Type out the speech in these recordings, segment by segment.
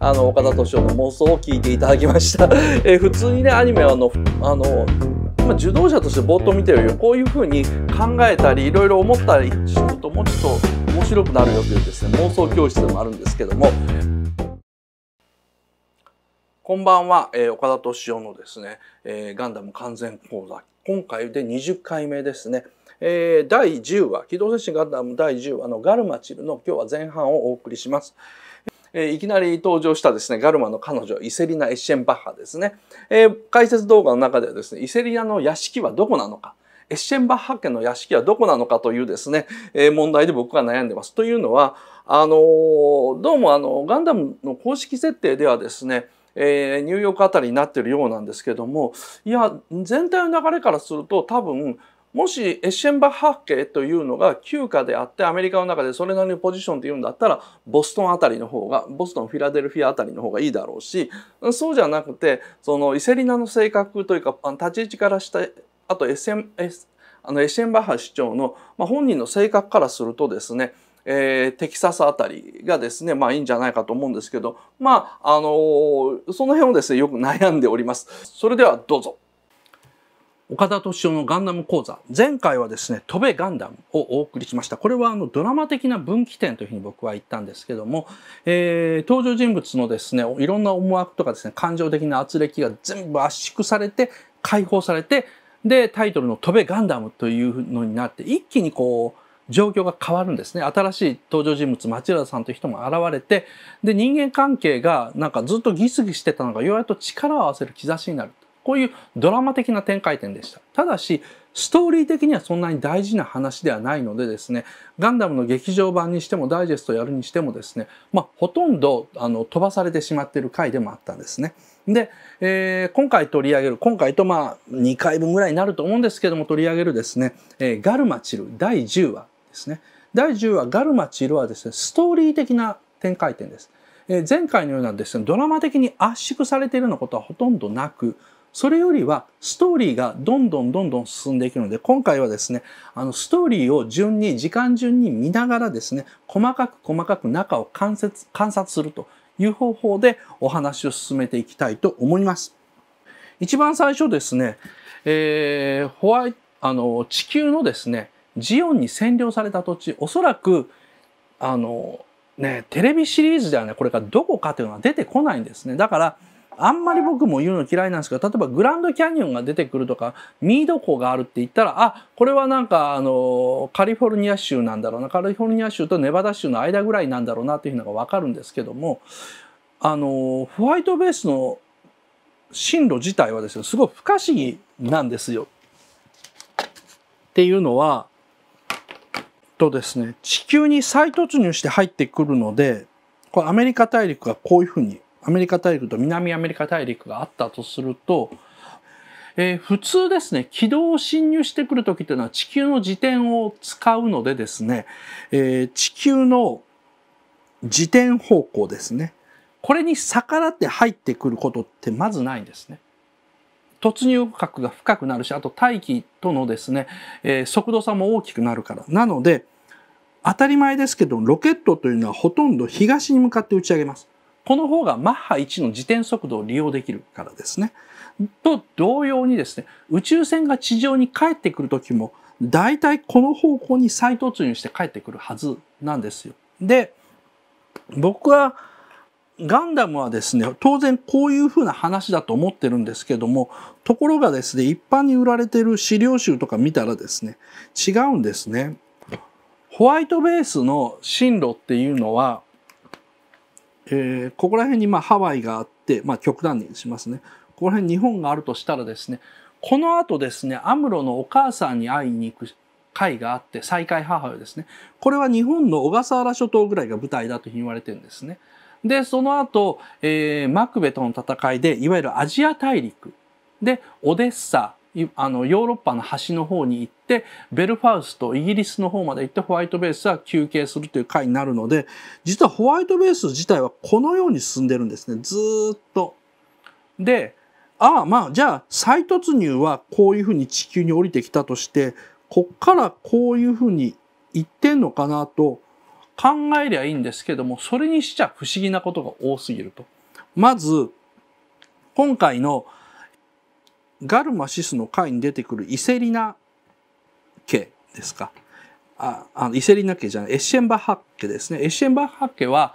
あの、岡田斗司夫の妄想を聞いていただきました。えー、普通にね、アニメはあの、あの、まあ、受動者として冒頭見てるよ。こういう風に考えたり、いろいろ思ったりすると、もうちょっと面白くなるよというですね、妄想教室でもあるんですけども、こんばんは、えー、岡田敏夫のですね、えー、ガンダム完全講座。今回で20回目ですね。えー、第10話、機動戦士ガンダム第10話のガルマチルの今日は前半をお送りします。えいきなり登場したですねガルマの彼女イセリナ・エッシェンバッハですね、え解説動画の中ではですねイセリナの屋敷はどこなのかエッシェンバッハ家の屋敷はどこなのかというですね、え問題で僕は悩んでます。というのはあのどうもあのガンダムの公式設定ではですねえー、ニューヨークあたりになってるようなんですけどもいや全体の流れからすると多分もしエッシェンバッハ家というのが旧家であってアメリカの中でそれなりのポジションというんだったらボストンあたりの方がボストンフィラデルフィアあたりの方がいいだろうしそうじゃなくてそのイセリナの性格というか立ち位置からしたあとエッシェンあのエッシェンバッハ市長の、まあ、本人の性格からするとですねえー、テキサスあたりがですね、まあいいんじゃないかと思うんですけど、まあ、あのー、その辺をですね、よく悩んでおります。それではどうぞ。岡田敏夫のガンダム講座。前回はですね、飛べガンダムをお送りしました。これはあのドラマ的な分岐点というふうに僕は言ったんですけども、えー、登場人物のですね、いろんな思惑とかですね、感情的な圧力が全部圧縮されて、解放されて、で、タイトルの飛べガンダムというのになって、一気にこう、状況が変わるんですね。新しい登場人物、町田さんという人も現れて、で、人間関係がなんかずっとギスギスしてたのが、ようやく力を合わせる兆しになると。こういうドラマ的な展開点でした。ただし、ストーリー的にはそんなに大事な話ではないのでですね、ガンダムの劇場版にしてもダイジェストやるにしてもですね、まあ、ほとんどあの飛ばされてしまっている回でもあったんですね。で、えー、今回取り上げる、今回とまあ2回分ぐらいになると思うんですけども取り上げるですね、えー、ガルマチル第10話ですね。第10話ガルマチルはですね、ストーリー的な展開点です。え前回のようなですね、ドラマ的に圧縮されているようなことはほとんどなく、それよりはストーリーがどんどんどんどん進んでいくので、今回はですね、あのストーリーを順に、時間順に見ながらですね、細かく細かく中を観察観察するという方法でお話を進めていきたいと思います。一番最初ですね、えー、ホワイあの地球のですね、ジオンに占領された土地、おそらく、あの、ね、テレビシリーズではね、これがどこかというのは出てこないんですね。だから、あんまり僕も言うの嫌いなんですけど、例えばグランドキャニオンが出てくるとか、ミード湖があるって言ったら、あ、これはなんか、あの、カリフォルニア州なんだろうな、カリフォルニア州とネバダ州の間ぐらいなんだろうなっていうのがわかるんですけども、あの、ホワイトベースの進路自体はですね、すごい不可思議なんですよ。っていうのは、とですね、地球に再突入して入ってくるので、これアメリカ大陸がこういうふうにアメリカ大陸と南アメリカ大陸があったとすると、えー、普通ですね、軌道を侵入してくる時というのは地球の自転を使うのでですね、えー、地球の自転方向ですね。これに逆らって入ってくることってまずないんですね。突入角が深くなるし、あと大気とのですね、えー、速度差も大きくなるから。なので、当たり前ですけど、ロケットというのはほとんど東に向かって打ち上げます。この方がマッハ1の自転速度を利用できるからですね。と同様にですね、宇宙船が地上に帰ってくる時も、大体この方向に再突入して帰ってくるはずなんですよ。で、僕はガンダムはですね、当然こういうふうな話だと思ってるんですけども、ところがですね、一般に売られてる資料集とか見たらですね、違うんですね。ホワイトベースの進路っていうのは、えー、ここら辺にまあハワイがあって、まあ、極端にしますねここら辺日本があるとしたらですねこの後ですねアムロのお母さんに会いに行く会があって再会母親ですねこれは日本の小笠原諸島ぐらいが舞台だというふうに言われてるんですねでその後、えー、マクベとの戦いでいわゆるアジア大陸でオデッサあのヨーロッパの端の方に行っってベルファウストイギリスの方まで行ってホワイトベースは休憩するという回になるので実はホワイトベース自体はこのように進んでるんですねずっと。でああまあじゃあ再突入はこういうふうに地球に降りてきたとしてこっからこういうふうに行ってんのかなと考えりゃいいんですけどもそれにしちゃ不思議なことが多すぎると。まず今回のガルマシスの回に出てくるイセリナ家ですか。ああのイセリナ家じゃないエッシェンバッハ家ですね。エッシェンバッハ家は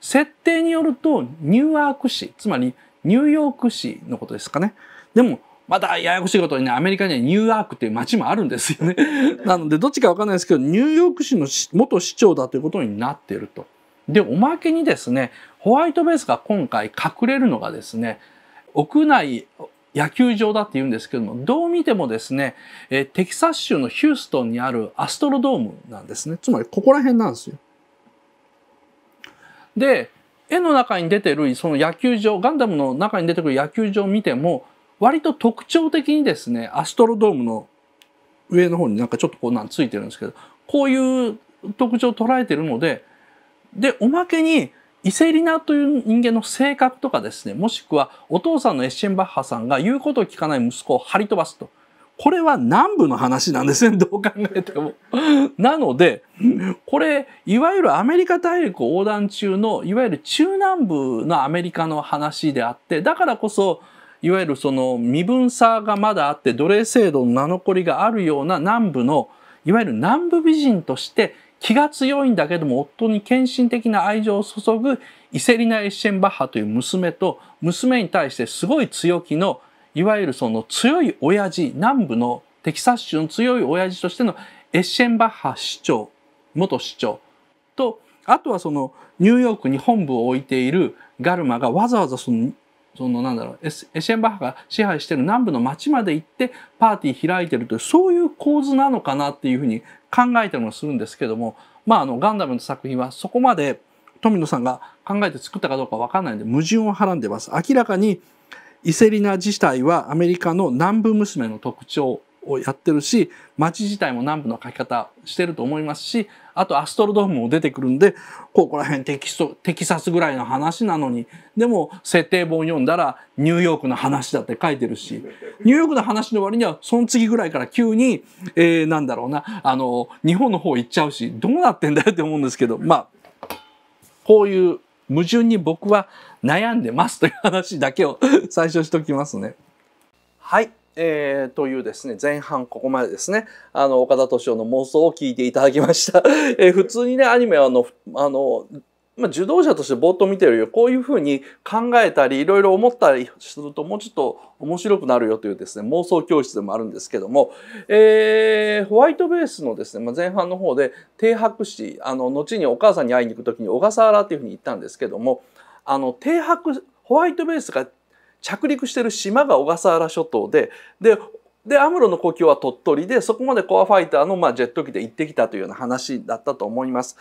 設定によるとニューアーク市つまりニューヨーク市のことですかね。でもまたややこしいことにねアメリカにはニューアークっていう街もあるんですよね。なのでどっちかわかんないですけどニューヨーク市の元市長だということになっていると。でおまけにですねホワイトベースが今回隠れるのがですね屋内野球場だって言うんですけども、どう見てもですね、えテキサス州のヒューストンにあるアストロドームなんですね。つまりここら辺なんですよ。で、絵の中に出てるその野球場、ガンダムの中に出てくる野球場を見ても、割と特徴的にですね、アストロドームの上の方になんかちょっとこうなんついてるんですけど、こういう特徴を捉えてるので、で、おまけに伊勢リナという人間の性格とかですね、もしくはお父さんのエッシェンバッハさんが言うことを聞かない息子を張り飛ばすと。これは南部の話なんですね、どう考えても。なので、これ、いわゆるアメリカ大陸横断中の、いわゆる中南部のアメリカの話であって、だからこそ、いわゆるその身分差がまだあって、奴隷制度の名残があるような南部の、いわゆる南部美人として気が強いんだけども夫に献身的な愛情を注ぐイセリナ・エッシェンバッハという娘と娘に対してすごい強気のいわゆるその強い親父南部のテキサス州の強い親父としてのエッシェンバッハ市長元市長とあとはそのニューヨークに本部を置いているガルマがわざわざそのそのなんだろうエッシェンバッハが支配してる南部の町まで行ってパーティー開いてるというそういう構図なのかなっていうふうに考えたりもするんですけども、まあ、あのガンダムの作品はそこまで富野さんが考えて作ったかどうかわかんないんで矛盾をはらんでます。明らかにイセリナ自体はアメリカの南部娘の特徴をやってるし街自体も南部の描き方してると思いますしあとアストロドームも出てくるんで、ここら辺テキストテキサスぐらいの話なのに、でも設定本読んだらニューヨークの話だって書いてるし、ニューヨークの話の割にはその次ぐらいから急に、えー、なんだろうな、あの、日本の方行っちゃうし、どうなってんだよって思うんですけど、まあ、こういう矛盾に僕は悩んでますという話だけを最初しときますね。はい。えー、というですね、前半ここまでですね、あの、岡田敏夫の妄想を聞いていただきました。えー、普通にね、アニメはあの、あの、まあ、受動者としてぼーっと見てるよ。こういうふうに考えたり、いろいろ思ったりすると、もうちょっと面白くなるよというですね、妄想教室でもあるんですけども、えー、ホワイトベースのですね、まあ、前半の方で、停泊し、あの、後にお母さんに会いに行くときに小笠原っていうふうに言ったんですけども、あの、停泊、ホワイトベースが着陸してる島が小笠原諸島でででアムロの故郷は鳥取でそこまでコアファイターのまあジェット機で行ってきたというような話だったと思います。